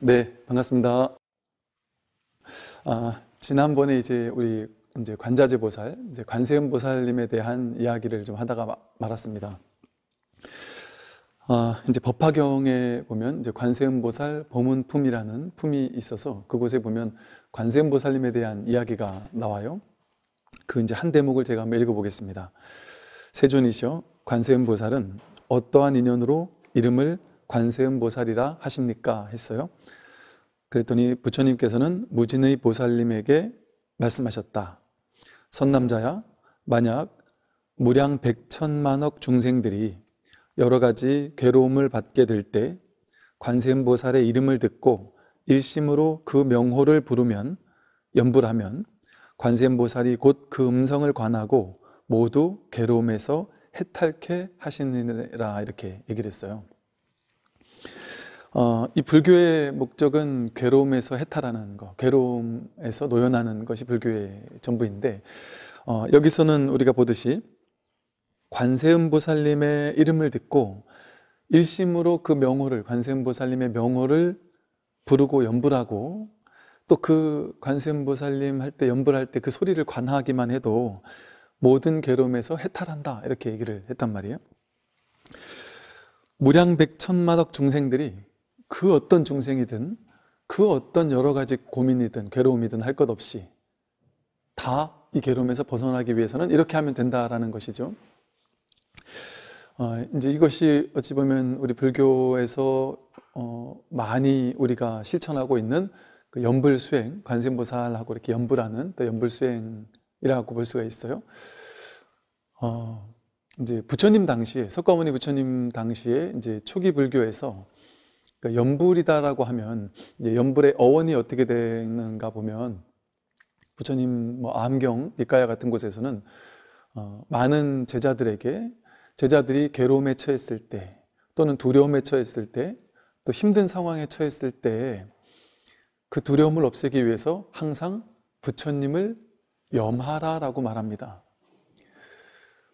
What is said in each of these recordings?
네, 반갑습니다. 아, 지난번에 이제 우리 이제 관자재 보살, 이제 관세음 보살님에 대한 이야기를 좀 하다가 말았습니다. 아, 이제 법화경에 보면 이제 관세음 보살 법문품이라는 품이 있어서 그곳에 보면 관세음 보살님에 대한 이야기가 나와요. 그 이제 한 대목을 제가 한번 읽어보겠습니다. 세존이시여 관세음 보살은 어떠한 인연으로 이름을 관세음 보살이라 하십니까 했어요. 그랬더니 부처님께서는 무진의 보살님에게 말씀하셨다. 선남자야, 만약 무량 백천만억 중생들이 여러 가지 괴로움을 받게 될 때 관세음보살의 이름을 듣고 일심으로 그 명호를 부르면 연불하면 관세음보살이 곧 그 음성을 관하고 모두 괴로움에서 해탈케 하시느라 이렇게 얘기를 했어요. 어, 이 불교의 목적은 괴로움에서 해탈하는 것, 괴로움에서 노연하는 것이 불교의 전부인데 어, 여기서는 우리가 보듯이 관세음보살님의 이름을 듣고 일심으로 그 명호를 관세음보살님의 명호를 부르고 염불하고또 그 관세음보살님 할 때염불할때 그 소리를 관하기만 해도 모든 괴로움에서 해탈한다 이렇게 얘기를 했단 말이에요. 무량백천마덕 중생들이 그 어떤 중생이든 그 어떤 여러 가지 고민이든 괴로움이든 할 것 없이 다 이 괴로움에서 벗어나기 위해서는 이렇게 하면 된다라는 것이죠. 어, 이제 이것이 어찌 보면 우리 불교에서 어, 많이 우리가 실천하고 있는 그 연불 수행, 관세음보살하고 이렇게 연불하는 또 연불 수행이라고 볼 수가 있어요. 어, 이제 부처님 당시에 석가모니 부처님 당시에 이제 초기 불교에서 그러니까 연불이다라고 하면 연불의 어원이 어떻게 되는가 보면 부처님 뭐 암경, 니까야 같은 곳에서는 어, 많은 제자들에게 제자들이 괴로움에 처했을 때 또는 두려움에 처했을 때 또 힘든 상황에 처했을 때 그 두려움을 없애기 위해서 항상 부처님을 염하라라고 말합니다.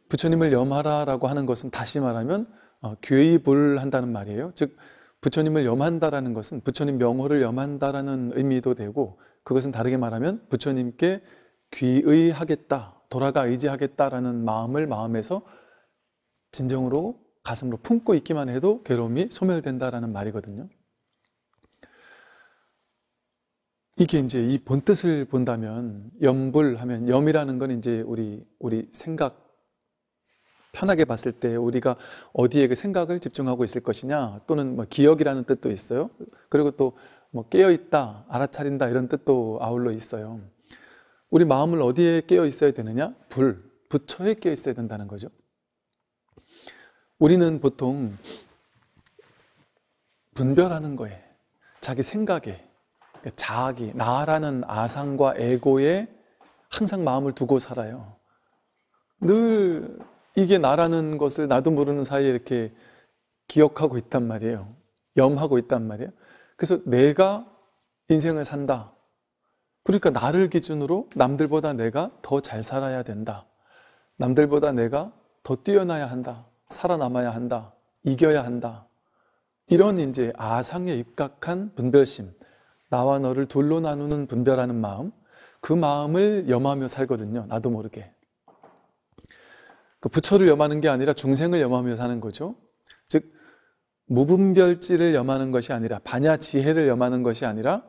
부처님을 염하라라고 하는 것은 다시 말하면 어, 괴이불한다는 말이에요. 즉 부처님을 염한다라는 것은 부처님 명호를 염한다라는 의미도 되고 그것은 다르게 말하면 부처님께 귀의하겠다, 돌아가 의지하겠다라는 마음을 마음에서 진정으로 가슴으로 품고 있기만 해도 괴로움이 소멸된다라는 말이거든요. 이게 이제 이 본뜻을 본다면 염불 하면 염이라는 건 이제 우리 우리 생각 편하게 봤을 때 우리가 어디에 그 생각을 집중하고 있을 것이냐 또는 뭐 기억이라는 뜻도 있어요. 그리고 또 뭐 깨어 있다, 알아차린다 이런 뜻도 아울러 있어요. 우리 마음을 어디에 깨어 있어야 되느냐? 불, 부처에 깨어 있어야 된다는 거죠. 우리는 보통 분별하는 거에 자기 생각에 그러니까 자기 나라는 아상과 에고에 항상 마음을 두고 살아요. 늘 이게 나라는 것을 나도 모르는 사이에 이렇게 기억하고 있단 말이에요. 염하고 있단 말이에요. 그래서 내가 인생을 산다. 그러니까 나를 기준으로 남들보다 내가 더 잘 살아야 된다. 남들보다 내가 더 뛰어나야 한다. 살아남아야 한다. 이겨야 한다. 이런 이제 아상에 입각한 분별심, 나와 너를 둘로 나누는 분별하는 마음, 그 마음을 염하며 살거든요. 나도 모르게. 그 부처를 염하는 게 아니라 중생을 염하며 사는 거죠. 즉 무분별지를 염하는 것이 아니라 반야 지혜를 염하는 것이 아니라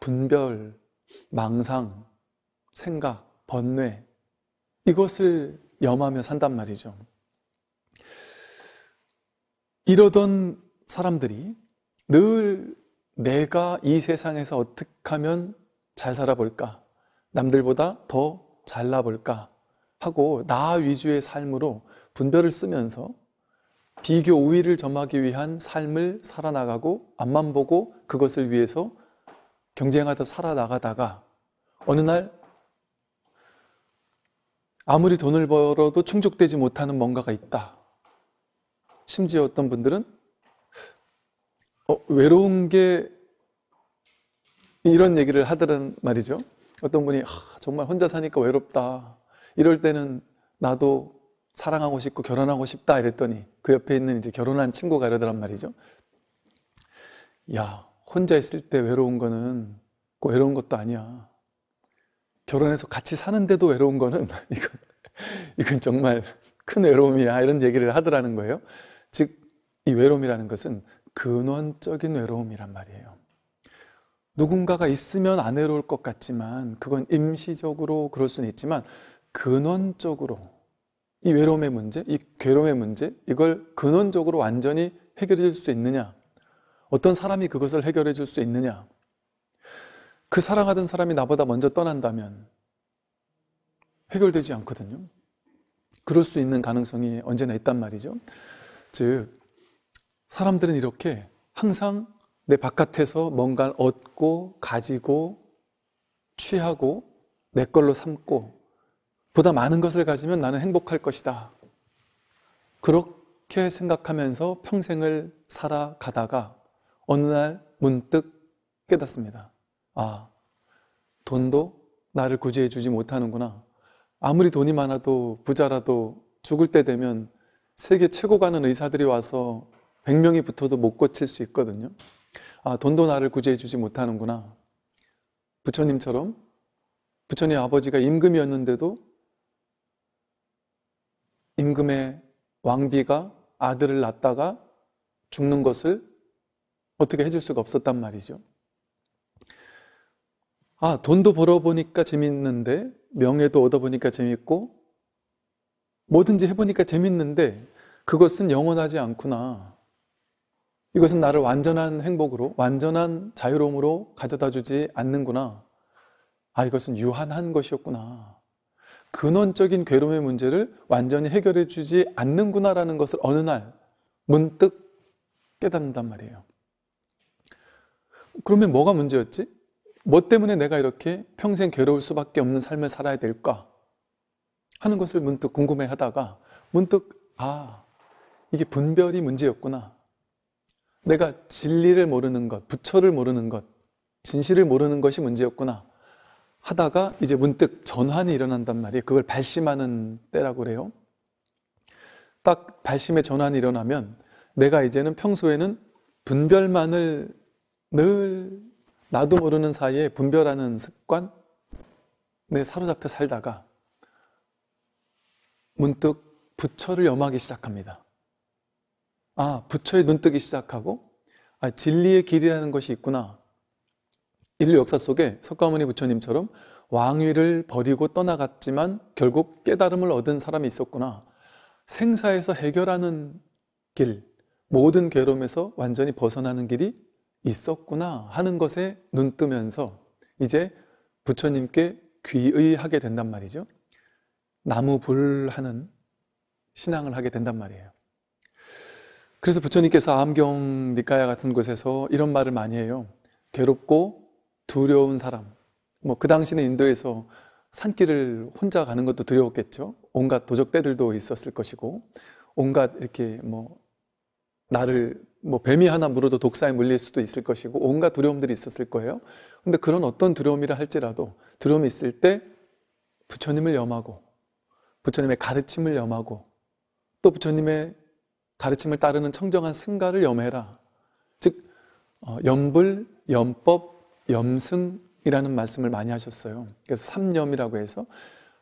분별, 망상, 생각, 번뇌 이것을 염하며 산단 말이죠. 이러던 사람들이 늘 내가 이 세상에서 어떻게 하면 잘 살아볼까? 남들보다 더 잘나볼까? 하고 나 위주의 삶으로 분별을 쓰면서 비교 우위를 점하기 위한 삶을 살아나가고 앞만 보고 그것을 위해서 경쟁하다 살아나가다가 어느 날 아무리 돈을 벌어도 충족되지 못하는 뭔가가 있다. 심지어 어떤 분들은 어, 외로운 게 이런 얘기를 하더란 말이죠. 어떤 분이 아, 정말 혼자 사니까 외롭다. 이럴 때는 나도 사랑하고 싶고 결혼하고 싶다 이랬더니 그 옆에 있는 이제 결혼한 친구가 이러더란 말이죠. 야, 혼자 있을 때 외로운 거는 꼭 외로운 것도 아니야. 결혼해서 같이 사는데도 외로운 거는 이건, 이건 정말 큰 외로움이야. 이런 얘기를 하더라는 거예요. 즉, 이 외로움이라는 것은 근원적인 외로움이란 말이에요. 누군가가 있으면 안 외로울 것 같지만, 그건 임시적으로 그럴 수는 있지만, 근원적으로 이 외로움의 문제, 이 괴로움의 문제 이걸 근원적으로 완전히 해결해 줄 수 있느냐 어떤 사람이 그것을 해결해 줄 수 있느냐 그 사랑하던 사람이 나보다 먼저 떠난다면 해결되지 않거든요 그럴 수 있는 가능성이 언제나 있단 말이죠 즉 사람들은 이렇게 항상 내 바깥에서 뭔가를 얻고 가지고 취하고 내 걸로 삼고 보다 많은 것을 가지면 나는 행복할 것이다. 그렇게 생각하면서 평생을 살아가다가 어느 날 문득 깨닫습니다. 아, 돈도 나를 구제해주지 못하는구나. 아무리 돈이 많아도 부자라도 죽을 때 되면 세계 최고 가는 의사들이 와서 100명이 붙어도 못 고칠 수 있거든요. 아, 돈도 나를 구제해주지 못하는구나. 부처님처럼 부처님 아버지가 임금이었는데도 임금의 왕비가 아들을 낳다가 죽는 것을 어떻게 해줄 수가 없었단 말이죠. 아, 돈도 벌어보니까 재밌는데, 명예도 얻어보니까 재밌고, 뭐든지 해보니까 재밌는데, 그것은 영원하지 않구나. 이것은 나를 완전한 행복으로, 완전한 자유로움으로 가져다 주지 않는구나. 아, 이것은 유한한 것이었구나. 근원적인 괴로움의 문제를 완전히 해결해 주지 않는구나라는 것을 어느 날 문득 깨닫는단 말이에요. 그러면 뭐가 문제였지? 뭐 때문에 내가 이렇게 평생 괴로울 수밖에 없는 삶을 살아야 될까? 하는 것을 문득 궁금해 하다가 문득 아, 이게 분별이 문제였구나. 내가 진리를 모르는 것, 부처를 모르는 것, 진실을 모르는 것이 문제였구나. 하다가 이제 문득 전환이 일어난단 말이에요. 그걸 발심하는 때라고 그래요. 딱 발심의 전환이 일어나면 내가 이제는 평소에는 분별만을 늘 나도 모르는 사이에 분별하는 습관에 사로잡혀 살다가 문득 부처를 염하기 시작합니다. 아, 부처의 눈뜨기 시작하고 아, 진리의 길이라는 것이 있구나. 인류 역사 속에 석가모니 부처님처럼 왕위를 버리고 떠나갔지만 결국 깨달음을 얻은 사람이 있었구나. 생사에서 해결하는 길, 모든 괴로움에서 완전히 벗어나는 길이 있었구나 하는 것에 눈 뜨면서 이제 부처님께 귀의하게 된단 말이죠. 나무불하는 신앙을 하게 된단 말이에요. 그래서 부처님께서 암경 니까야 같은 곳에서 이런 말을 많이 해요. 괴롭고 두려운 사람. 뭐 그 당시는 인도에서 산길을 혼자 가는 것도 두려웠겠죠. 온갖 도적대들도 있었을 것이고, 온갖 이렇게 뭐 나를 뭐 뱀이 하나 물어도 독사에 물릴 수도 있을 것이고, 온갖 두려움들이 있었을 거예요. 근데 그런 어떤 두려움이라 할지라도 두려움이 있을 때 부처님을 염하고, 부처님의 가르침을 염하고, 또 부처님의 가르침을 따르는 청정한 승가를 염해라. 즉, 어, 염불, 염법, 염승이라는 말씀을 많이 하셨어요. 그래서 삼염이라고 해서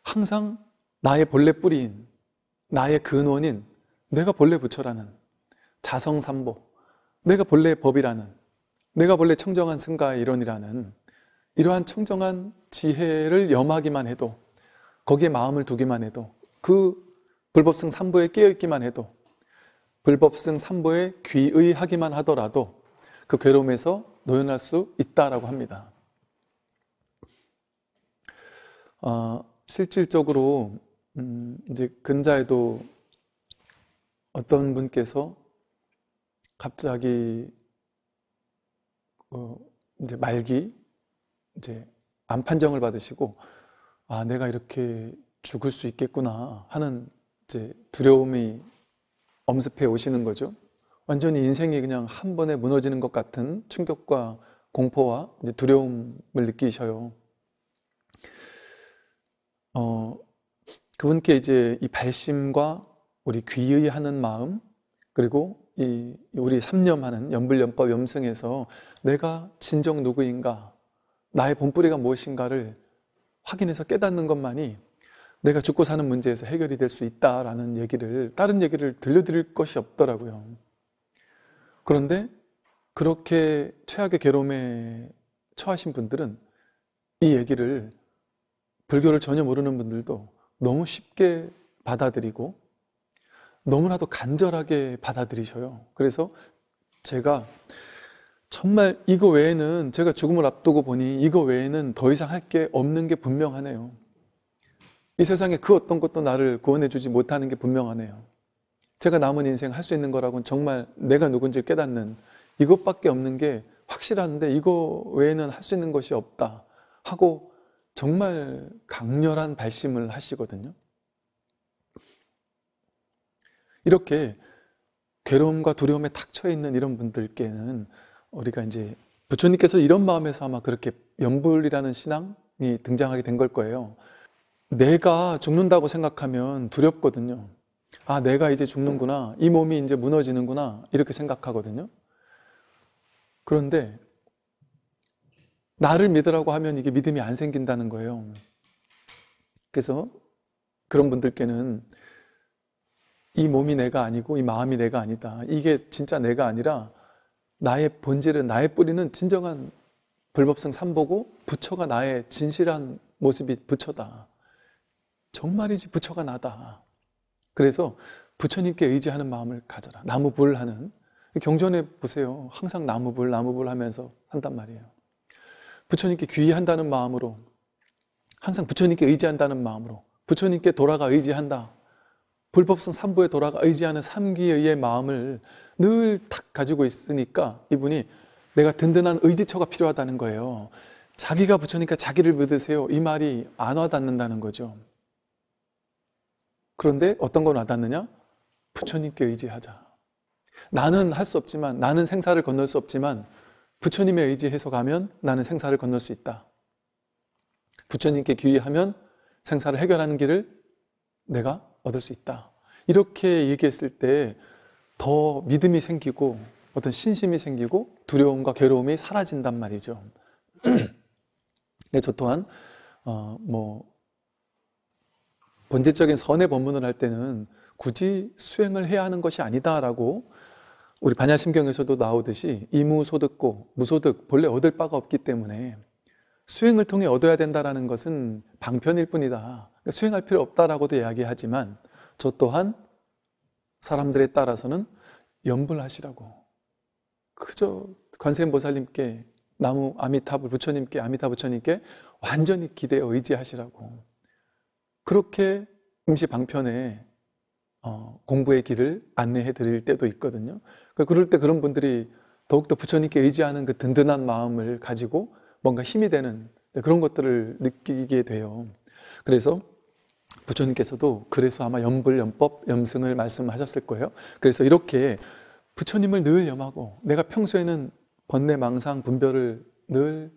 항상 나의 본래 뿌리인, 나의 근원인, 내가 본래 부처라는 자성삼보, 내가 본래 법이라는, 내가 본래 청정한 승가의 이론이라는 이러한 청정한 지혜를 염하기만 해도 거기에 마음을 두기만 해도 그 불법승 삼보에 깨어있기만 해도 불법승 삼보에 귀의하기만 하더라도 그 괴로움에서 노연할 수 있다라고 합니다. 어, 실질적으로 음, 이제 근자에도 어떤 분께서 갑자기 어, 이제 말기 이제 암 판정을 받으시고 아 내가 이렇게 죽을 수 있겠구나 하는 이제 두려움이 엄습해 오시는 거죠. 완전히 인생이 그냥 한 번에 무너지는 것 같은 충격과 공포와 두려움을 느끼셔요. 어, 그분께 이제 이 발심과 우리 귀의하는 마음 그리고 이 우리 삼념하는 염불염법 염승에서 내가 진정 누구인가 나의 본뿌리가 무엇인가를 확인해서 깨닫는 것만이 내가 죽고 사는 문제에서 해결이 될 수 있다라는 얘기를 다른 얘기를 들려드릴 것이 없더라고요. 그런데 그렇게 최악의 괴로움에 처하신 분들은 이 얘기를 불교를 전혀 모르는 분들도 너무 쉽게 받아들이고 너무나도 간절하게 받아들이셔요. 그래서 제가 정말 이거 외에는 제가 죽음을 앞두고 보니 이거 외에는 더 이상 할 게 없는 게 분명하네요. 이 세상에 그 어떤 것도 나를 구원해 주지 못하는 게 분명하네요. 제가 남은 인생 할 수 있는 거라고는 정말 내가 누군지 를 깨닫는 이것밖에 없는 게 확실한데 이거 외에는 할 수 있는 것이 없다 하고 정말 강렬한 발심을 하시거든요. 이렇게 괴로움과 두려움에 탁 처해 있는 이런 분들께는 우리가 이제 부처님께서 이런 마음에서 아마 그렇게 연불이라는 신앙이 등장하게 된 걸 거예요. 내가 죽는다고 생각하면 두렵거든요. 아, 내가 이제 죽는구나. 이 몸이 이제 무너지는구나. 이렇게 생각하거든요. 그런데 나를 믿으라고 하면 이게 믿음이 안 생긴다는 거예요. 그래서 그런 분들께는 이 몸이 내가 아니고 이 마음이 내가 아니다. 이게 진짜 내가 아니라 나의 본질은 나의 뿌리는 진정한 불법성 삼보고 부처가 나의 진실한 모습이 부처다. 정말이지 부처가 나다. 그래서 부처님께 의지하는 마음을 가져라. 나무불 하는. 경전에 보세요. 항상 나무불, 나무불 하면서 한단 말이에요. 부처님께 귀의한다는 마음으로, 항상 부처님께 의지한다는 마음으로, 부처님께 돌아가 의지한다. 불법성 삼부에 돌아가 의지하는 삼귀의 마음을 늘 탁 가지고 있으니까 이분이 내가 든든한 의지처가 필요하다는 거예요. 자기가 부처니까 자기를 믿으세요. 이 말이 안 와닿는다는 거죠. 그런데 어떤 건 와닿느냐? 부처님께 의지하자. 나는 할 수 없지만, 나는 생사를 건널 수 없지만, 부처님의 의지해서 가면 나는 생사를 건널 수 있다. 부처님께 귀의하면 생사를 해결하는 길을 내가 얻을 수 있다. 이렇게 얘기했을 때 더 믿음이 생기고 어떤 신심이 생기고 두려움과 괴로움이 사라진단 말이죠. 저 또한 어, 뭐 본질적인 선의 법문을 할 때는 굳이 수행을 해야 하는 것이 아니다라고 우리 반야심경에서도 나오듯이 이무소득고 무소득 본래 얻을 바가 없기 때문에 수행을 통해 얻어야 된다는 것은 방편일 뿐이다. 그러니까 수행할 필요 없다라고도 이야기하지만 저 또한 사람들에 따라서는 염불하시라고 그저 관세음보살님께 나무 아미타불 부처님께 아미타 부처님께 완전히 기대 의지하시라고 그렇게 임시 방편에 어, 공부의 길을 안내해 드릴 때도 있거든요. 그 그럴때 그런 분들이 더욱더 부처님께 의지하는 그 든든한 마음을 가지고 뭔가 힘이 되는 그런 것들을 느끼게 돼요. 그래서 부처님께서도 그래서 아마 염불, 염법, 염승을 말씀하셨을 거예요. 그래서 이렇게 부처님을 늘 염하고 내가 평소에는 번뇌, 망상, 분별을 늘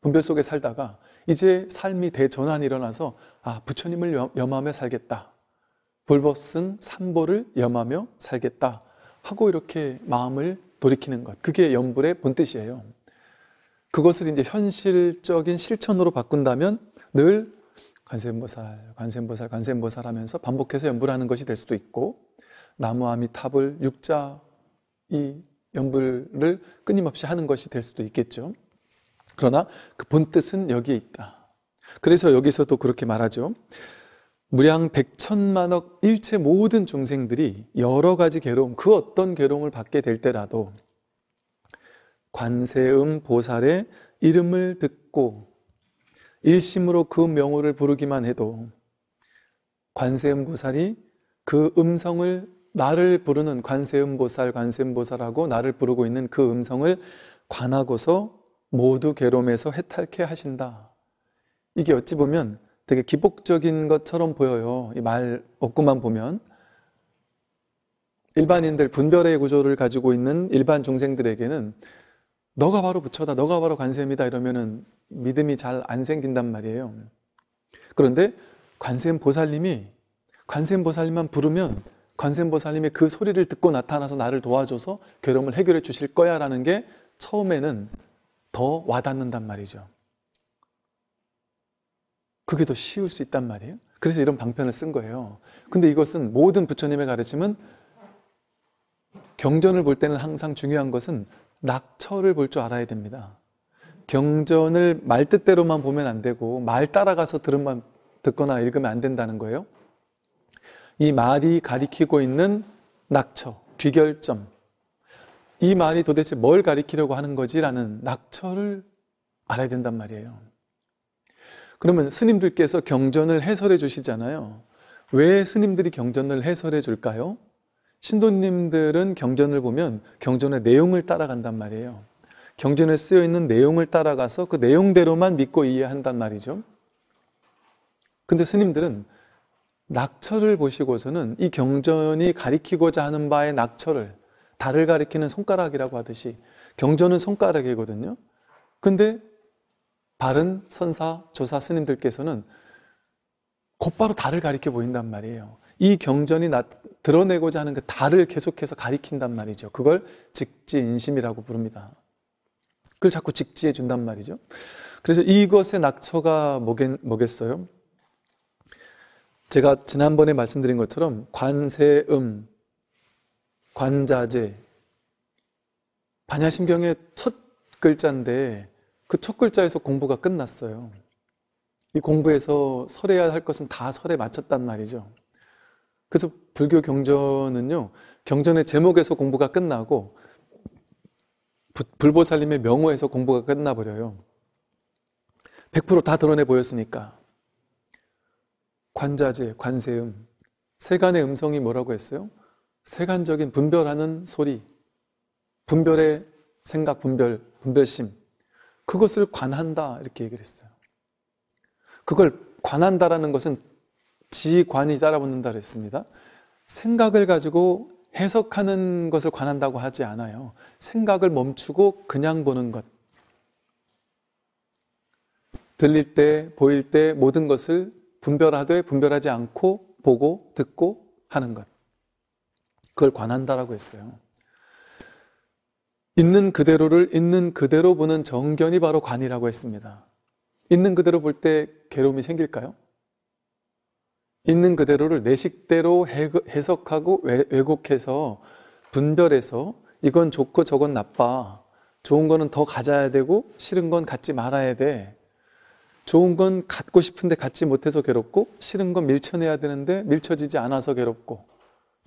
분별 속에 살다가 이제 삶이 대전환이 일어나서 아 부처님을 염하며 살겠다. 불법승 삼보를 염하며 살겠다 하고 이렇게 마음을 돌이키는 것. 그게 염불의 본뜻이에요. 그것을 이제 현실적인 실천으로 바꾼다면 늘 관세음보살, 관세음보살, 관세음보살 하면서 반복해서 염불하는 것이 될 수도 있고 나무아미탑을 육자 이 염불을 끊임없이 하는 것이 될 수도 있겠죠. 그러나 그 본뜻은 여기에 있다. 그래서 여기서도 그렇게 말하죠. 무량 백천만억 일체 모든 중생들이 여러 가지 괴로움, 그 어떤 괴로움을 받게 될 때라도 관세음 보살의 이름을 듣고 일심으로 그 명호를 부르기만 해도 관세음 보살이 그 음성을 나를 부르는 관세음 보살, 관세음 보살하고 나를 부르고 있는 그 음성을 관하고서 모두 괴로움에서 해탈케 하신다. 이게 어찌 보면 되게 기복적인 것처럼 보여요. 이말 어구만 보면 일반인들 분별의 구조를 가지고 있는 일반 중생들에게는 너가 바로 부처다, 너가 바로 관세음이다 이러면은 믿음이 잘 안 생긴단 말이에요. 그런데 관세음 보살님이 관세음 보살님만 부르면 관세음 보살님의 그 소리를 듣고 나타나서 나를 도와줘서 괴로움을 해결해 주실 거야라는 게 처음에는 더 와닿는단 말이죠. 그게 더 쉬울 수 있단 말이에요. 그래서 이런 방편을 쓴 거예요. 근데 이것은 모든 부처님의 가르침은 경전을 볼 때는 항상 중요한 것은 낙처를 볼 줄 알아야 됩니다. 경전을 말 뜻대로만 보면 안 되고 말 따라가서 들으면 듣거나 읽으면 안 된다는 거예요. 이 말이 가리키고 있는 낙처, 귀결점, 이 말이 도대체 뭘 가리키려고 하는 거지라는 낙처를 알아야 된단 말이에요. 그러면 스님들께서 경전을 해설해 주시잖아요. 왜 스님들이 경전을 해설해 줄까요? 신도님들은 경전을 보면 경전의 내용을 따라간단 말이에요. 경전에 쓰여 있는 내용을 따라가서 그 내용대로만 믿고 이해한단 말이죠. 근데 스님들은 낙처를 보시고서는 이 경전이 가리키고자 하는 바의 낙처를 달을 가리키는 손가락이라고 하듯이 경전은 손가락이거든요. 근데 바른 선사, 조사 스님들께서는 곧바로 달을 가리켜 보인단 말이에요. 이 경전이 나, 드러내고자 하는 그 달을 계속해서 가리킨단 말이죠. 그걸 직지인심이라고 부릅니다. 그걸 자꾸 직지해 준단 말이죠. 그래서 이것의 낙처가 뭐겠, 뭐겠어요? 제가 지난번에 말씀드린 것처럼 관세음, 관자제 반야심경의 첫 글자인데 그 첫 글자에서 공부가 끝났어요. 이 공부에서 설해야 할 것은 다 설에 마쳤단 말이죠. 그래서 불교 경전은요, 경전의 제목에서 공부가 끝나고 부, 불보살님의 명호에서 공부가 끝나버려요. 100%다 드러내 보였으니까. 관자재, 관세음, 세간의 음성이 뭐라고 했어요? 세간적인 분별하는 소리, 분별의 생각, 분별, 분별심, 그것을 관한다 이렇게 얘기를 했어요. 그걸 관한다라는 것은 지관이 따라붙는다 그랬습니다. 생각을 가지고 해석하는 것을 관한다고 하지 않아요. 생각을 멈추고 그냥 보는 것. 들릴 때, 보일 때 모든 것을 분별하되 분별하지 않고 보고 듣고 하는 것. 그걸 관한다라고 했어요. 있는 그대로를 있는 그대로 보는 정견이 바로 관이라고 했습니다. 있는 그대로 볼 때 괴로움이 생길까요? 있는 그대로를 내 식대로 해석하고 왜곡해서 분별해서 이건 좋고 저건 나빠. 좋은 거는 더 가져야 되고 싫은 건 갖지 말아야 돼. 좋은 건 갖고 싶은데 갖지 못해서 괴롭고 싫은 건 밀쳐내야 되는데 밀쳐지지 않아서 괴롭고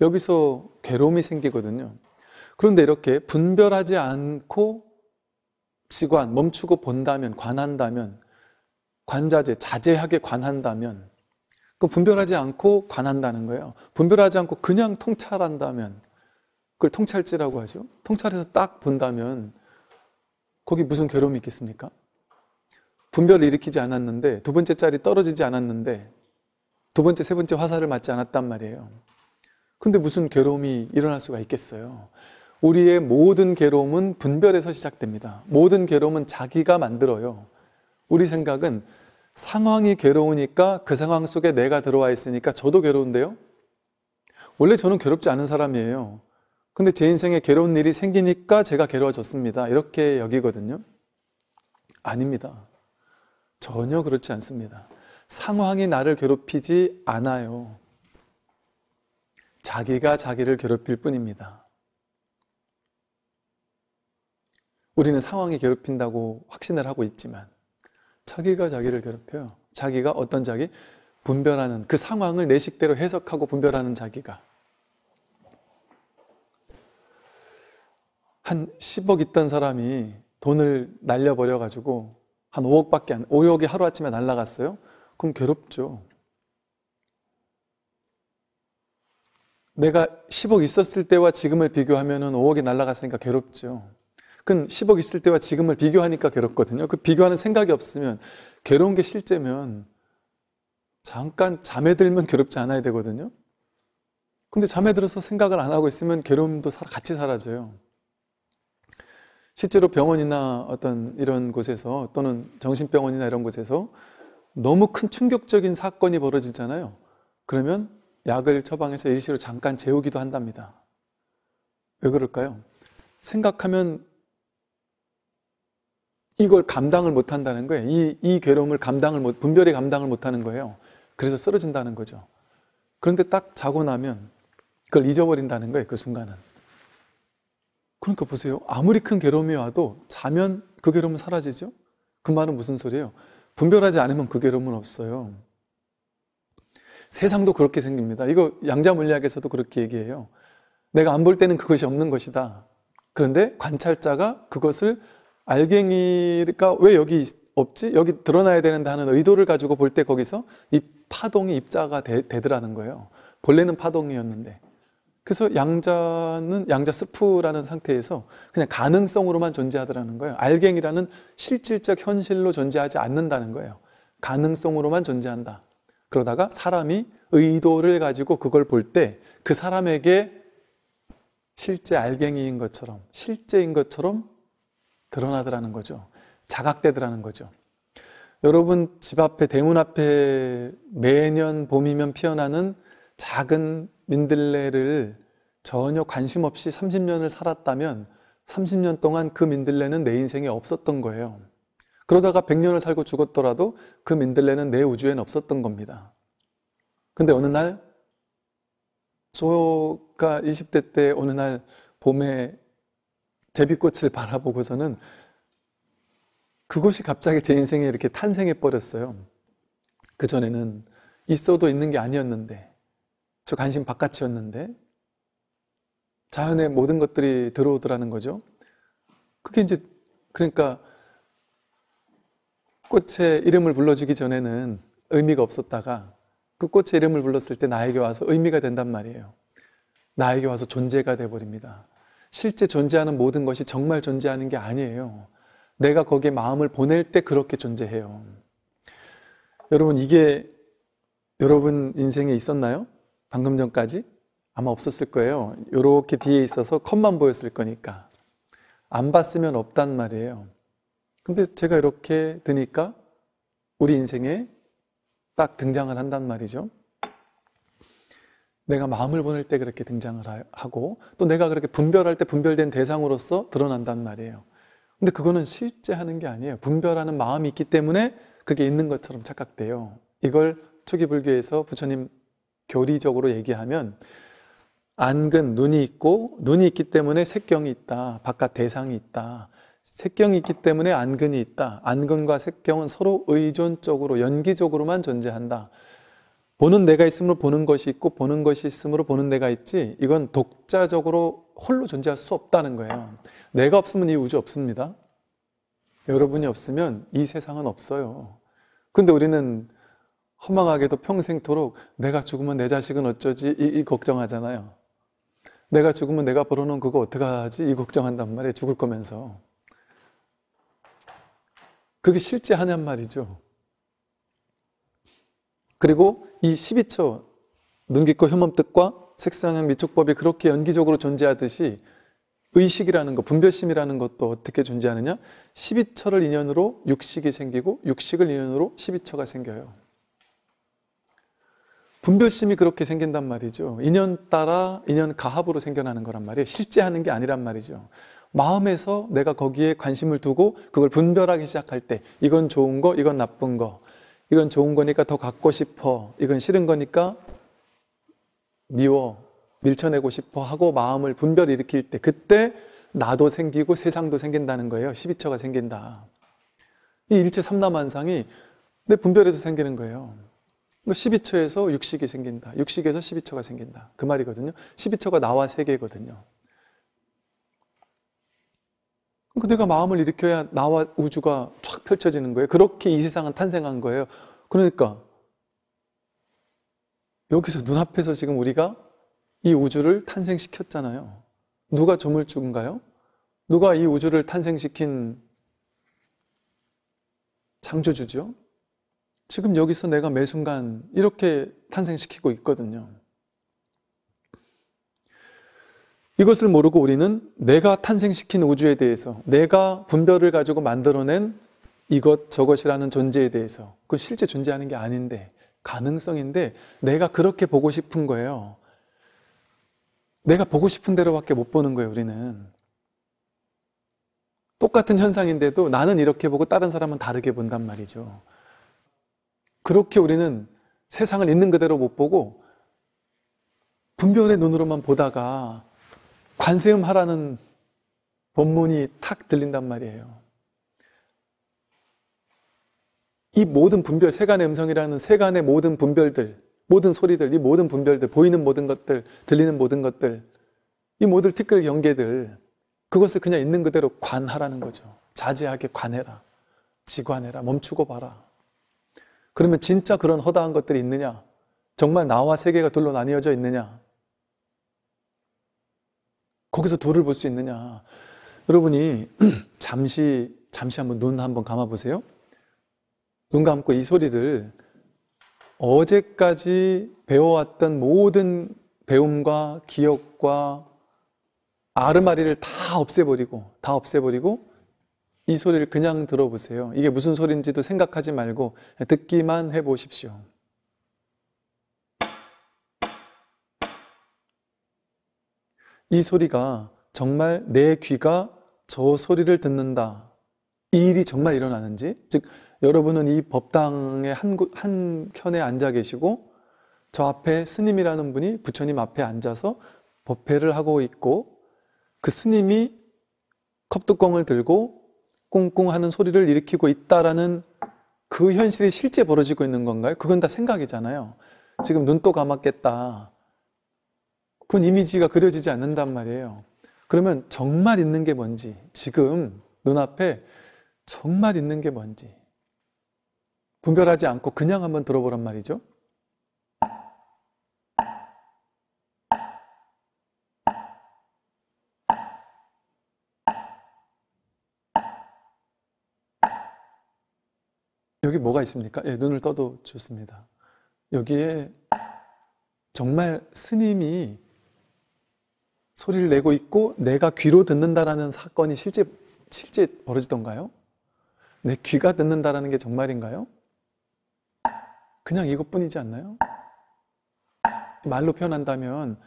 여기서 괴로움이 생기거든요. 그런데 이렇게 분별하지 않고 지관, 멈추고 본다면, 관한다면, 관자재, 자제하게 관한다면, 그 분별하지 않고 관한다는 거예요. 분별하지 않고 그냥 통찰한다면, 그걸 통찰지라고 하죠. 통찰해서 딱 본다면, 거기 무슨 괴로움이 있겠습니까? 분별을 일으키지 않았는데, 두 번째 짤이 떨어지지 않았는데, 두 번째, 세 번째 화살을 맞지 않았단 말이에요. 근데 무슨 괴로움이 일어날 수가 있겠어요? 우리의 모든 괴로움은 분별에서 시작됩니다. 모든 괴로움은 자기가 만들어요. 우리 생각은 상황이 괴로우니까 그 상황 속에 내가 들어와 있으니까 저도 괴로운데요? 원래 저는 괴롭지 않은 사람이에요. 근데 제 인생에 괴로운 일이 생기니까 제가 괴로워졌습니다. 이렇게 여기거든요. 아닙니다. 전혀 그렇지 않습니다. 상황이 나를 괴롭히지 않아요. 자기가 자기를 괴롭힐 뿐입니다. 우리는 상황이 괴롭힌다고 확신을 하고 있지만 자기가 자기를 괴롭혀요. 자기가 어떤 자기? 분별하는 그 상황을 내 식대로 해석하고 분별하는 자기가 한 10억 있던 사람이 돈을 날려버려가지고 한 5억밖에 안, 5억이 하루아침에 날라갔어요? 그럼 괴롭죠. 내가 10억 있었을 때와 지금을 비교하면 5억이 날라갔으니까 괴롭죠. 그건 10억 있을 때와 지금을 비교하니까 괴롭거든요. 그 비교하는 생각이 없으면 괴로운 게 실제면 잠깐 잠에 들면 괴롭지 않아야 되거든요. 근데 잠에 들어서 생각을 안 하고 있으면 괴로움도 같이 사라져요. 실제로 병원이나 어떤 이런 곳에서 또는 정신병원이나 이런 곳에서 너무 큰 충격적인 사건이 벌어지잖아요. 그러면 약을 처방해서 일시로 잠깐 재우기도 한답니다. 왜 그럴까요? 생각하면 이걸 감당을 못 한다는 거예요. 이, 이 괴로움을 감당을 못, 분별의 감당을 못 하는 거예요. 그래서 쓰러진다는 거죠. 그런데 딱 자고 나면 그걸 잊어버린다는 거예요. 그 순간은. 그러니까 보세요. 아무리 큰 괴로움이 와도 자면 그 괴로움은 사라지죠? 그 말은 무슨 소리예요? 분별하지 않으면 그 괴로움은 없어요. 세상도 그렇게 생깁니다. 이거 양자 물리학에서도 그렇게 얘기해요. 내가 안 볼 때는 그것이 없는 것이다. 그런데 관찰자가 그것을 알갱이가 왜 여기 없지? 여기 드러나야 되는데 하는 의도를 가지고 볼 때 거기서 이 파동이 입자가 되, 되더라는 거예요. 본래는 파동이었는데. 그래서 양자는 양자 스프라는 상태에서 그냥 가능성으로만 존재하더라는 거예요. 알갱이라는 실질적 현실로 존재하지 않는다는 거예요. 가능성으로만 존재한다. 그러다가 사람이 의도를 가지고 그걸 볼 때 그 사람에게 실제 알갱이인 것처럼 실제인 것처럼 드러나더라는 거죠. 자각되더라는 거죠. 여러분 집 앞에 대문 앞에 매년 봄이면 피어나는 작은 민들레를 전혀 관심 없이 30년을 살았다면 30년 동안 그 민들레는 내 인생에 없었던 거예요. 그러다가 100년을 살고 죽었더라도 그 민들레는 내 우주엔 없었던 겁니다. 근데 어느 날 소가 20대 때 어느 날 봄에 제비꽃을 바라보고서는 그곳이 갑자기 제 인생에 이렇게 탄생해 버렸어요. 그전에는 있어도 있는 게 아니었는데 저 관심 바깥이었는데 자연의 모든 것들이 들어오더라는 거죠. 그게 이제 그러니까 꽃의 이름을 불러주기 전에는 의미가 없었다가 그 꽃의 이름을 불렀을 때 나에게 와서 의미가 된단 말이에요. 나에게 와서 존재가 돼버립니다. 실제 존재하는 모든 것이 정말 존재하는 게 아니에요. 내가 거기에 마음을 보낼 때 그렇게 존재해요. 여러분, 이게 여러분 인생에 있었나요? 방금 전까지? 아마 없었을 거예요. 이렇게 뒤에 있어서 컵만 보였을 거니까. 안 봤으면 없단 말이에요. 근데 제가 이렇게 드니까 우리 인생에 딱 등장을 한단 말이죠. 내가 마음을 보낼 때 그렇게 등장을 하고 또 내가 그렇게 분별할 때 분별된 대상으로서 드러난단 말이에요. 근데 그거는 실제 하는 게 아니에요. 분별하는 마음이 있기 때문에 그게 있는 것처럼 착각돼요. 이걸 초기 불교에서 부처님 교리적으로 얘기하면 안근 눈이 있고 눈이 있기 때문에 색경이 있다. 바깥 대상이 있다. 색경이 있기 때문에 안근이 있다. 안근과 색경은 서로 의존적으로 연기적으로만 존재한다. 보는 내가 있으므로 보는 것이 있고 보는 것이 있으므로 보는 내가 있지 이건 독자적으로 홀로 존재할 수 없다는 거예요. 내가 없으면 이 우주 없습니다. 여러분이 없으면 이 세상은 없어요. 근데 우리는 허망하게도 평생토록 내가 죽으면 내 자식은 어쩌지 이, 이 걱정하잖아요. 내가 죽으면 내가 벌어놓은 그거 어떡하지 이 걱정한단 말이에요. 죽을 거면서. 그게 실제 하냔 말이죠. 그리고 이 12처 눈깊고 혐험뜻과 색상형 미축법이 그렇게 연기적으로 존재하듯이 의식이라는 것, 분별심이라는 것도 어떻게 존재하느냐? 12처를 인연으로 육식이 생기고 육식을 인연으로 12처가 생겨요. 분별심이 그렇게 생긴단 말이죠. 인연 따라 인연 가합으로 생겨나는 거란 말이에요. 실제 하는 게 아니란 말이죠. 마음에서 내가 거기에 관심을 두고 그걸 분별하기 시작할 때 이건 좋은 거, 이건 나쁜 거, 이건 좋은 거니까 더 갖고 싶어, 이건 싫은 거니까 미워, 밀쳐내고 싶어 하고 마음을 분별 일으킬 때 그때 나도 생기고 세상도 생긴다는 거예요. 12처가 생긴다. 이 일체 삼남만상이내 분별에서 생기는 거예요. 12처에서 그러니까 육식이 생긴다. 육식에서 12처가 생긴다. 그 말이거든요. 12처가 나와 세계거든요. 그 내가 마음을 일으켜야 나와 우주가 쫙 펼쳐지는 거예요. 그렇게 이 세상은 탄생한 거예요. 그러니까 여기서 눈앞에서 지금 우리가 이 우주를 탄생시켰잖아요. 누가 조물주인가요? 누가 이 우주를 탄생시킨 창조주죠? 지금 여기서 내가 매 순간 이렇게 탄생시키고 있거든요. 이것을 모르고 우리는 내가 탄생시킨 우주에 대해서 내가 분별을 가지고 만들어낸 이것 저것이라는 존재에 대해서 그 실제 존재하는 게 아닌데 가능성인데 내가 그렇게 보고 싶은 거예요. 내가 보고 싶은 대로밖에 못 보는 거예요, 우리는. 똑같은 현상인데도 나는 이렇게 보고 다른 사람은 다르게 본단 말이죠. 그렇게 우리는 세상을 있는 그대로 못 보고 분별의 눈으로만 보다가 관세음 하라는 본문이 탁 들린단 말이에요. 이 모든 분별, 세간의 음성이라는 세간의 모든 분별들, 모든 소리들, 이 모든 분별들, 보이는 모든 것들, 들리는 모든 것들, 이 모든 티끌 경계들, 그것을 그냥 있는 그대로 관하라는 거죠. 자제하게 관해라. 지관해라. 멈추고 봐라. 그러면 진짜 그런 허다한 것들이 있느냐? 정말 나와 세계가 둘로 나뉘어져 있느냐? 거기서 돌을 볼 수 있느냐. 여러분이 잠시, 잠시 한번 눈 한번 감아보세요. 눈 감고 이 소리를 어제까지 배워왔던 모든 배움과 기억과 아르마리를 다 없애버리고, 다 없애버리고, 이 소리를 그냥 들어보세요. 이게 무슨 소리인지도 생각하지 말고, 듣기만 해보십시오. 이 소리가 정말 내 귀가 저 소리를 듣는다. 이 일이 정말 일어나는지, 즉, 여러분은 이 법당의 한, 한 켠에 앉아 계시고, 저 앞에 스님이라는 분이 부처님 앞에 앉아서 법회를 하고 있고, 그 스님이 컵뚜껑을 들고 꽁꽁 하는 소리를 일으키고 있다라는 그 현실이 실제 벌어지고 있는 건가요? 그건 다 생각이잖아요. 지금 눈도 감았겠다. 그건 이미지가 그려지지 않는단 말이에요. 그러면 정말 있는 게 뭔지, 지금 눈앞에 정말 있는 게 뭔지, 분별하지 않고 그냥 한번 들어보란 말이죠. 여기 뭐가 있습니까? 예, 눈을 떠도 좋습니다. 여기에 정말 스님이 소리를 내고 있고 내가 귀로 듣는다라는 사건이 실제 실제 벌어지던가요? 내 귀가 듣는다라는 게 정말인가요? 그냥 이것뿐이지 않나요? 말로 표현한다면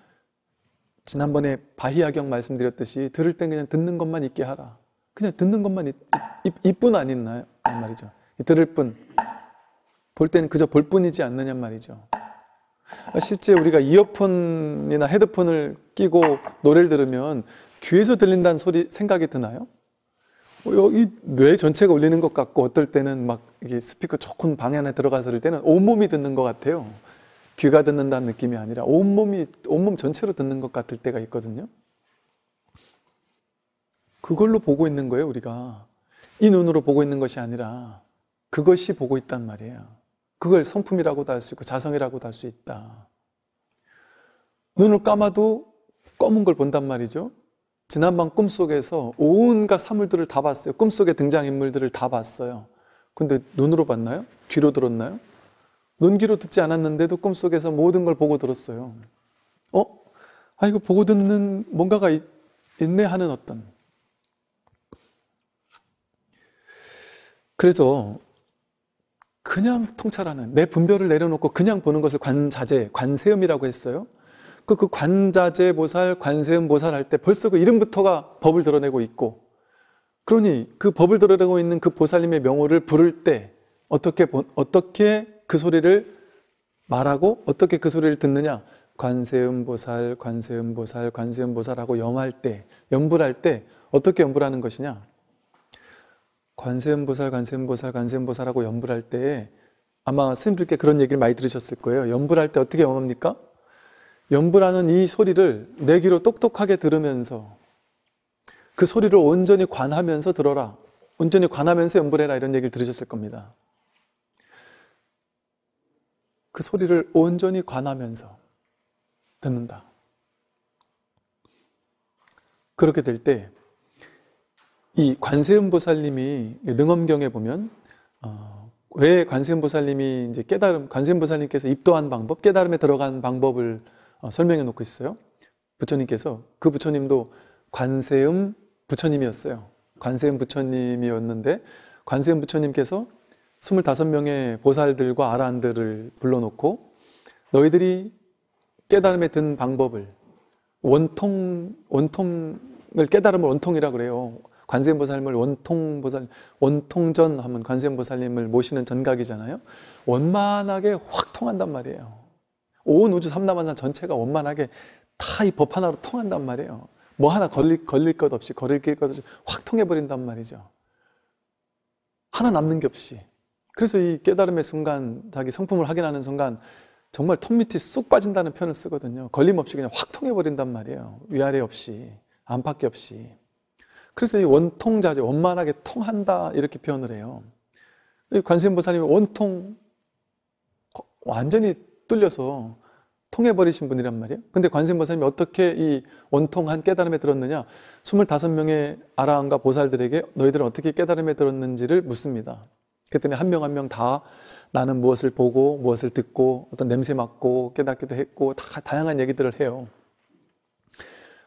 지난번에 바희야경 말씀드렸듯이 들을 땐 그냥 듣는 것만 있게 하라. 그냥 듣는 것만 이뿐 아니나요? 말이죠. 들을 뿐. 볼 때는 그저 볼 뿐이지 않느냐 말이죠. 실제 우리가 이어폰이나 헤드폰을 끼고 노래를 들으면 귀에서 들린다는 소리 생각이 드나요? 어, 여뇌 전체가 울리는 것 같고 어떨 때는 막 이게 스피커 조금 방 안에 들어가서 들 때는 온몸이 듣는 것 같아요. 귀가 듣는다는 느낌이 아니라 온몸이 온몸 전체로 듣는 것 같을 때가 있거든요. 그걸로 보고 있는 거예요, 우리가. 이 눈으로 보고 있는 것이 아니라 그것이 보고 있단 말이에요. 그걸 성품이라고도 할 수 있고 자성이라고도 할 수 있다. 눈을 감아도 검은 걸 본단 말이죠. 지난밤 꿈속에서 온갖 사물들을 다 봤어요. 꿈속의 등장인물들을 다 봤어요. 근데 눈으로 봤나요? 귀로 들었나요? 눈귀로 듣지 않았는데도 꿈속에서 모든 걸 보고 들었어요. 어? 아, 이거 보고 듣는 뭔가가 있, 있네 하는 어떤. 그래서 그냥 통찰하는 내 분별을 내려놓고 그냥 보는 것을 관자재, 관세음이라고 했어요. 그, 그 관자재 보살, 관세음 보살 할 때 벌써 그 이름부터가 법을 드러내고 있고 그러니 그 법을 드러내고 있는 그 보살님의 명호를 부를 때 어떻게 어떻게 그 소리를 말하고 어떻게 그 소리를 듣느냐 관세음 보살, 관세음 보살, 관세음 보살하고 염할 때, 염불할 때 어떻게 염불하는 것이냐? 관세음보살, 관세음보살, 관세음보살하고 염불할 때 아마 스님들께 그런 얘기를 많이 들으셨을 거예요. 염불할 때 어떻게 염합니까? 염불하는 이 소리를 내 귀로 똑똑하게 들으면서 그 소리를 온전히 관하면서 들어라. 온전히 관하면서 염불해라 이런 얘기를 들으셨을 겁니다. 그 소리를 온전히 관하면서 듣는다. 그렇게 될때 이 관세음 보살님이 능엄경에 보면 어, 왜 관세음 보살님이 이제 깨달음 관세음 보살님께서 입도한 방법, 깨달음에 들어간 방법을 어, 설명해 놓고 있어요. 부처님께서 그 부처님도 관세음 부처님이었어요. 관세음 부처님이었는데 관세음 부처님께서 25명의 보살들과 아란들을 불러놓고 너희들이 깨달음에 든 방법을 원통 원통을 깨달음을 원통이라 그래요. 관세음보살님을 원통보살, 원통전 하면 관세음보살님을 모시는 전각이잖아요. 원만하게 확 통한단 말이에요. 온 우주 삼남한산 전체가 원만하게 다 이 법 하나로 통한단 말이에요. 뭐 하나 걸릴, 걸릴 것 없이, 걸릴 것 없이 확 통해버린단 말이죠. 하나 남는 게 없이. 그래서 이 깨달음의 순간, 자기 성품을 확인하는 순간, 정말 턱 밑이 쑥 빠진다는 표현을 쓰거든요. 걸림없이 그냥 확 통해버린단 말이에요. 위아래 없이, 안팎이 없이. 그래서 이 원통자재, 원만하게 통한다 이렇게 표현을 해요. 관세음보살님이 원통 완전히 뚫려서 통해버리신 분이란 말이에요. 근데 관세음보살님이 어떻게 이 원통한 깨달음에 들었느냐? 25명의 아라한과 보살들에게 너희들은 어떻게 깨달음에 들었는지를 묻습니다. 그랬더니 한 명 한 명 다 나는 무엇을 보고 무엇을 듣고 어떤 냄새 맡고 깨닫기도 했고 다 다양한 얘기들을 해요.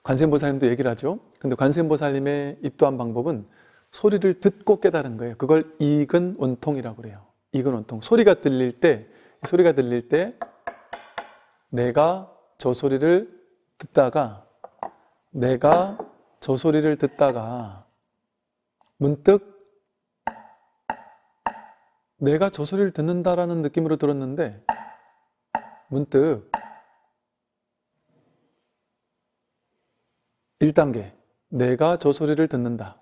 관세음보살님도 얘기를 하죠. 근데 관세음보살님의 입도한 방법은 소리를 듣고 깨달은 거예요. 그걸 익은 온통이라고 그래요. 익은 온통 소리가 들릴 때, 소리가 들릴 때 내가 저 소리를 듣다가 내가 저 소리를 듣다가 문득 내가 저 소리를 듣는다라는 느낌으로 들었는데 문득 1단계, 내가 저 소리를 듣는다.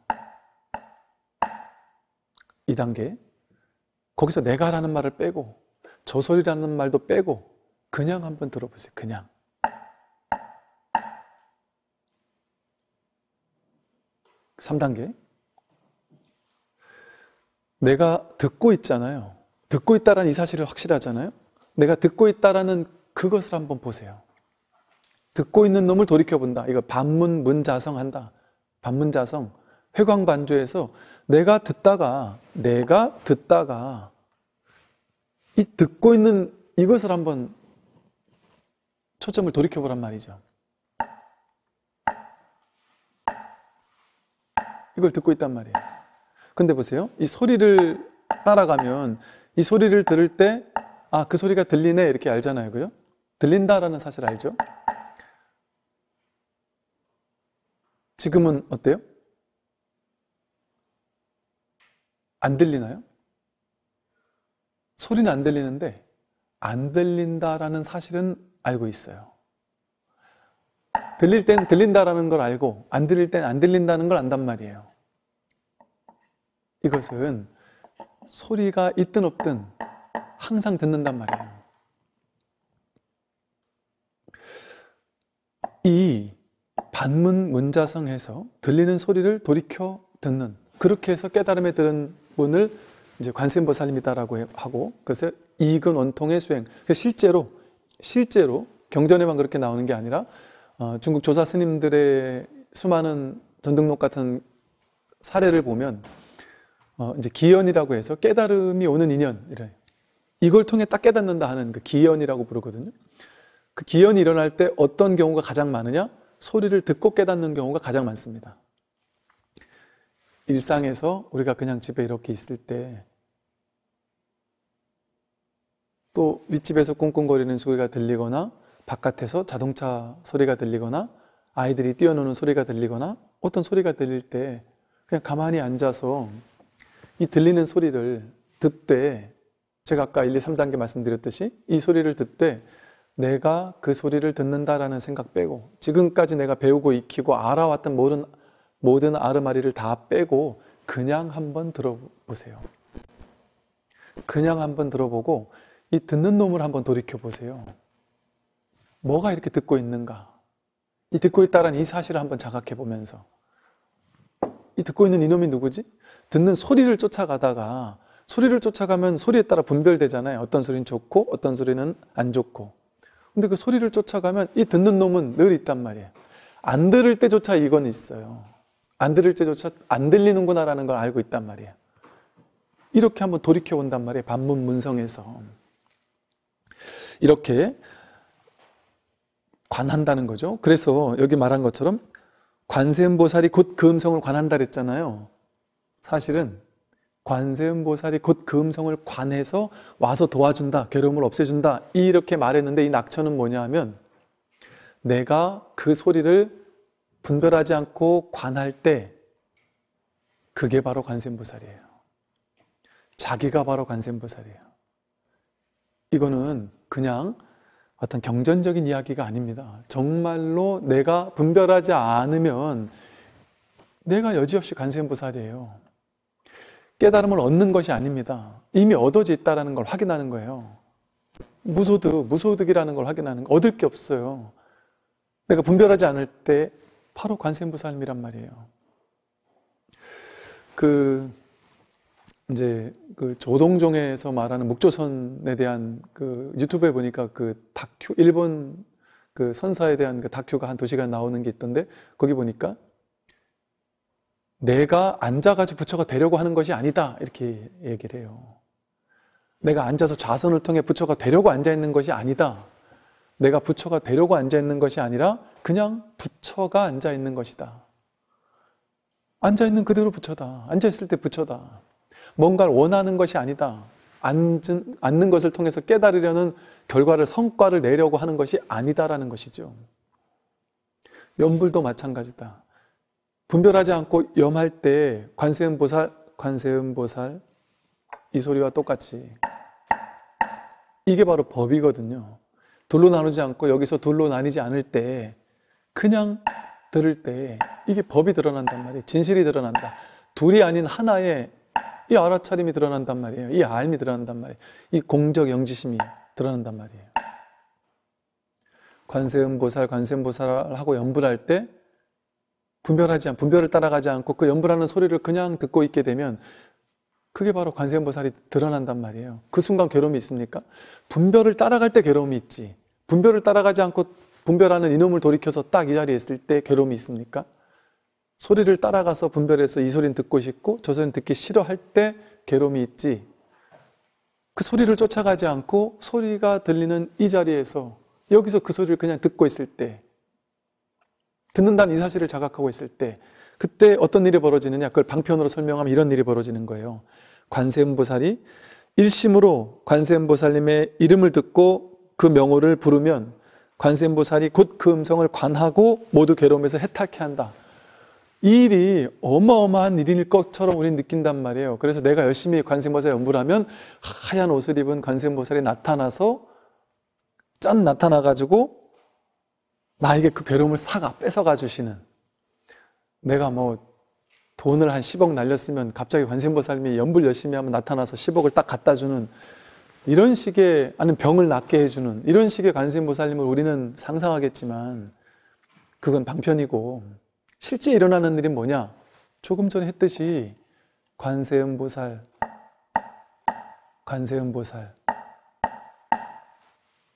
2단계, 거기서 내가라는 말을 빼고, 저 소리라는 말도 빼고, 그냥 한번 들어보세요. 그냥. 3단계 내가 듣고 있잖아요. 듣고 있다라는 이 사실을 확실하잖아요. 내가 듣고 있다라는 그것을 한번 보세요. 듣고 있는 놈을 돌이켜본다. 이거 반문, 문자성한다. 반문자성. 회광반조에서 내가 듣다가, 내가 듣다가, 이 듣고 있는 이것을 한번 초점을 돌이켜보란 말이죠. 이걸 듣고 있단 말이에요. 근데 보세요. 이 소리를 따라가면 이 소리를 들을 때, 아, 그 소리가 들리네. 이렇게 알잖아요. 그죠? 들린다라는 사실 알죠? 지금은 어때요? 안 들리나요? 소리는 안 들리는데 안 들린다라는 사실은 알고 있어요. 들릴 땐 들린다라는 걸 알고 안 들릴 땐 안 들린다는 걸 안단 말이에요. 이것은 소리가 있든 없든 항상 듣는단 말이에요. 이 반문 문자성해서 들리는 소리를 돌이켜 듣는 그렇게 해서 깨달음에 들은 분을 이제 관세음보살님이다라고 하고 그래서 이익은 원통의 수행. 실제로 실제로 경전에만 그렇게 나오는 게 아니라 어, 중국 조사 스님들의 수많은 전등록 같은 사례를 보면 어, 이제 기연이라고 해서 깨달음이 오는 인연 이래. 이걸 통해 딱 깨닫는다 하는 그 기연이라고 부르거든요. 그 기연이 일어날 때 어떤 경우가 가장 많으냐? 소리를 듣고 깨닫는 경우가 가장 많습니다. 일상에서 우리가 그냥 집에 이렇게 있을 때또 윗집에서 꿍꿍거리는 소리가 들리거나 바깥에서 자동차 소리가 들리거나 아이들이 뛰어노는 소리가 들리거나 어떤 소리가 들릴 때 그냥 가만히 앉아서 이 들리는 소리를 듣되 제가 아까 1, 2, 3단계 말씀드렸듯이 이 소리를 듣되 내가 그 소리를 듣는다라는 생각 빼고 지금까지 내가 배우고 익히고 알아왔던 모든 모든 아르마리를 다 빼고 그냥 한번 들어보세요. 그냥 한번 들어보고 이 듣는 놈을 한번 돌이켜 보세요. 뭐가 이렇게 듣고 있는가? 이 듣고 있다라는 이 사실을 한번 자각해 보면서 이 듣고 있는 이놈이 누구지? 듣는 소리를 쫓아가다가 소리를 쫓아가면 소리에 따라 분별되잖아요. 어떤 소리는 좋고 어떤 소리는 안 좋고 근데 그 소리를 쫓아가면 이 듣는 놈은 늘 있단 말이에요. 안 들을 때조차 이건 있어요. 안 들을 때조차 안 들리는구나라는 걸 알고 있단 말이에요. 이렇게 한번 돌이켜 온단 말이에요. 반문 문성에서. 이렇게 관한다는 거죠. 그래서 여기 말한 것처럼 관세음보살이 곧 그 음성을 관한다 그랬잖아요. 사실은 관세음보살이 곧금성을 그 관해서 와서 도와준다, 괴로움을 없애준다 이렇게 말했는데 이 낙천은 뭐냐 하면 내가 그 소리를 분별하지 않고 관할 때 그게 바로 관세음보살이에요. 자기가 바로 관세음보살이에요. 이거는 그냥 어떤 경전적인 이야기가 아닙니다. 정말로 내가 분별하지 않으면 내가 여지없이 관세음보살이에요. 깨달음을 얻는 것이 아닙니다. 이미 얻어졌다는걸 확인하는 거예요. 무소득, 무소득이라는 걸 확인하는 거. 얻을 게 없어요. 내가 분별하지 않을 때 바로 관세음보살님이란 말이에요. 그 이제 그 조동종에서 말하는 묵조선에 대한 그 유튜브에 보니까 그 다큐 일본 그 선사에 대한 그 다큐가 한 두 시간 나오는 게 있던데 거기 보니까 내가 앉아가지고 부처가 되려고 하는 것이 아니다. 이렇게 얘기를 해요. 내가 앉아서 좌선을 통해 부처가 되려고 앉아있는 것이 아니다. 내가 부처가 되려고 앉아있는 것이 아니라 그냥 부처가 앉아있는 것이다. 앉아있는 그대로 부처다. 앉아있을 때 부처다. 뭔가를 원하는 것이 아니다. 앉은, 앉는 것을 통해서 깨달으려는 결과를, 성과를 내려고 하는 것이 아니다라는 것이죠. 연불도 마찬가지다. 분별하지 않고 염할 때 관세음보살, 관세음보살 이 소리와 똑같이 이게 바로 법이거든요. 둘로 나누지 않고 여기서 둘로 나뉘지 않을 때 그냥 들을 때 이게 법이 드러난단 말이에요. 진실이 드러난다. 둘이 아닌 하나의 이 알아차림이 드러난단 말이에요. 이 알미 드러난단 말이에요. 이 공적 영지심이 드러난단 말이에요. 관세음보살, 관세음보살하고 연불할 때 분별하지 않, 분별을 따라가지 않고 그 염불하는 소리를 그냥 듣고 있게 되면 그게 바로 관세음보살이 드러난단 말이에요. 그 순간 괴로움이 있습니까? 분별을 따라갈 때 괴로움이 있지. 분별을 따라가지 않고 분별하는 이놈을 돌이켜서 딱 이 자리에 있을 때 괴로움이 있습니까? 소리를 따라가서 분별해서 이 소리는 듣고 싶고 저 소리는 듣기 싫어할 때 괴로움이 있지. 그 소리를 쫓아가지 않고 소리가 들리는 이 자리에서 여기서 그 소리를 그냥 듣고 있을 때 듣는다는 이 사실을 자각하고 있을 때 그때 어떤 일이 벌어지느냐 그걸 방편으로 설명하면 이런 일이 벌어지는 거예요. 관세음보살이 일심으로 관세음보살님의 이름을 듣고 그 명호를 부르면 관세음보살이 곧 그 음성을 관하고 모두 괴로움에서 해탈케 한다. 이 일이 어마어마한 일일 것처럼 우리는 느낀단 말이에요. 그래서 내가 열심히 관세음보살 연구를 하면 하얀 옷을 입은 관세음보살이 나타나서 짠 나타나가지고 나에게 그 괴로움을 사가 뺏어가 주시는 내가 뭐 돈을 한 10억 날렸으면 갑자기 관세음보살님이 연불 열심히 하면 나타나서 10억을 딱 갖다 주는 이런 식의 아니 병을 낫게 해주는 이런 식의 관세음보살님을 우리는 상상하겠지만 그건 방편이고 실제 일어나는 일이 뭐냐 조금 전에 했듯이 관세음보살 관세음보살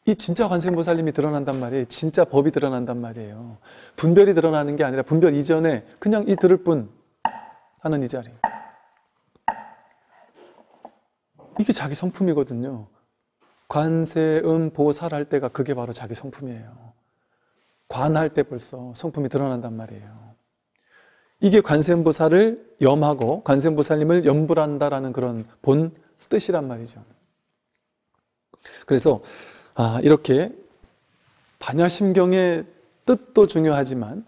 이 진짜 관세음보살님이 드러난단 말이에요. 진짜 법이 드러난단 말이에요. 분별이 드러나는 게 아니라 분별 이전에 그냥 이 들을 뿐 하는 이 자리. 이게 자기 성품이거든요. 관세음보살할 때가 그게 바로 자기 성품이에요. 관할 때 벌써 성품이 드러난단 말이에요. 이게 관세음보살을 염하고 관세음보살님을 염불한다라는 그런 본 뜻이란 말이죠. 그래서 아, 이렇게 반야심경의 뜻도 중요하지만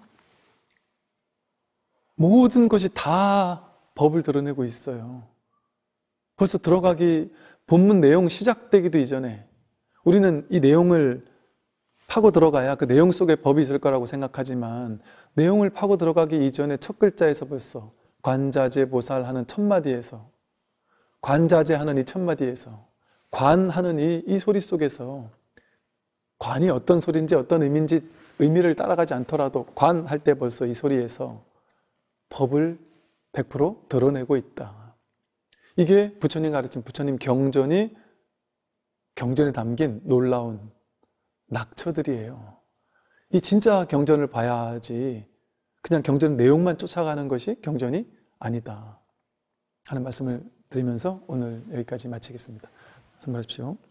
모든 것이 다 법을 드러내고 있어요. 벌써 들어가기 본문 내용 시작되기도 이전에 우리는 이 내용을 파고 들어가야 그 내용 속에 법이 있을 거라고 생각하지만 내용을 파고 들어가기 이전에 첫 글자에서 벌써 관자재 보살하는 첫 마디에서 관자재 하는 이 첫 마디에서 관하는 이, 이 소리 속에서 관이 어떤 소리인지 어떤 의미인지 의미를 따라가지 않더라도 관할때 벌써 이 소리에서 법을 100% 드러내고 있다. 이게 부처님 가르침 부처님 경전이 경전에 담긴 놀라운 낙처들이에요. 이 진짜 경전을 봐야지 그냥 경전 내용만 쫓아가는 것이 경전이 아니다. 하는 말씀을 드리면서 오늘 여기까지 마치겠습니다. 선물하십시오.